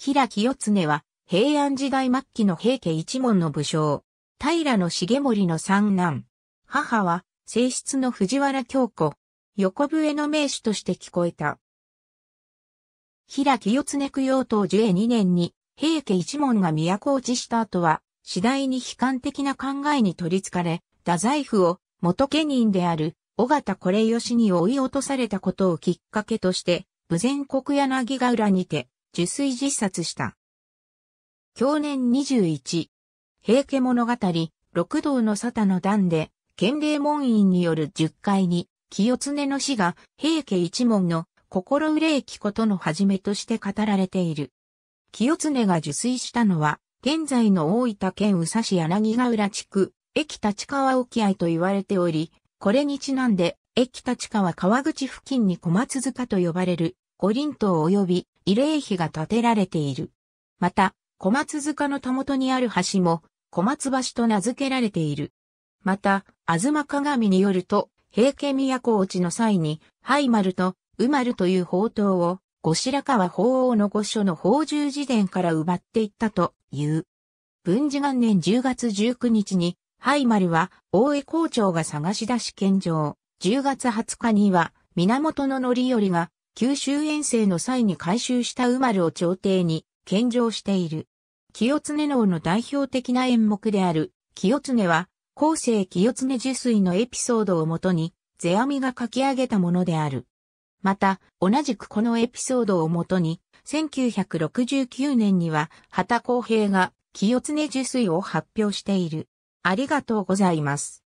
平清常は平安時代末期の平家一門の武将、平重盛の三男。母は正室の藤原京子、横笛の名手として聞こえた。平清常供養当寿へ2年に平家一門が都落ちした後は、次第に悲観的な考えに取りつかれ、太宰府を元家人である尾形これ義に追い落とされたことをきっかけとして、武前国柳ヶ浦にて、受水自殺した。去年21、平家物語、六道の沙汰の段で、県令門院による十回に、清常の死が平家一門の心憂きことのはじめとして語られている。清常が受水したのは、現在の大分県宇佐市柳ヶ浦地区、駅立川沖合と言われており、これにちなんで、駅立川川口付近に小松塚と呼ばれる、五輪島及び慰霊碑が建てられている。また、小松塚のたもとにある橋も、小松橋と名付けられている。また、あずま鏡によると、平家都落ちの際に、ハイマルと、うまるという宝刀を、後白河法皇の御所の宝珠寺殿から奪っていったという。文治元年10月19日に、ハイマルは、大江校長が探し出し献上。10月20日には、源範頼が九州遠征の際に回収した馬マを朝廷に献上している。清常能の代表的な演目である、清常は、後世清常受水のエピソードをもとに、世阿弥が書き上げたものである。また、同じくこのエピソードをもとに、1969年には、畑公平が、清常受水を発表している。ありがとうございます。